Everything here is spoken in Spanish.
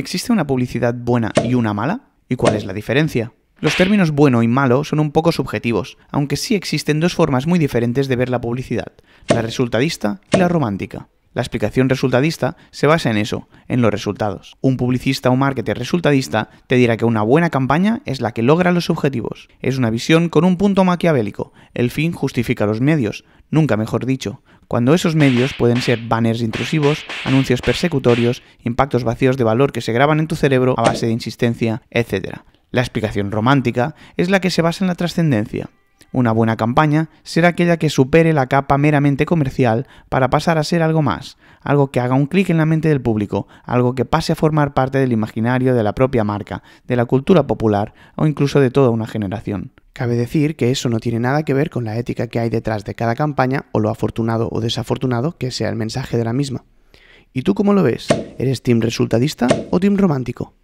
¿Existe una publicidad buena y una mala? ¿Y cuál es la diferencia? Los términos bueno y malo son un poco subjetivos, aunque sí existen dos formas muy diferentes de ver la publicidad, la resultadista y la romántica. La explicación resultadista se basa en eso, en los resultados. Un publicista o marketer resultadista te dirá que una buena campaña es la que logra los objetivos. Es una visión con un punto maquiavélico. El fin justifica los medios, nunca mejor dicho. Cuando esos medios pueden ser banners intrusivos, anuncios persecutorios, impactos vacíos de valor que se graban en tu cerebro a base de insistencia, etc. La explicación romántica es la que se basa en la trascendencia. Una buena campaña será aquella que supere la capa meramente comercial para pasar a ser algo más, algo que haga un clic en la mente del público, algo que pase a formar parte del imaginario de la propia marca, de la cultura popular o incluso de toda una generación. Cabe decir que eso no tiene nada que ver con la ética que hay detrás de cada campaña o lo afortunado o desafortunado que sea el mensaje de la misma. ¿Y tú cómo lo ves? ¿Eres team resultadista o team romántico?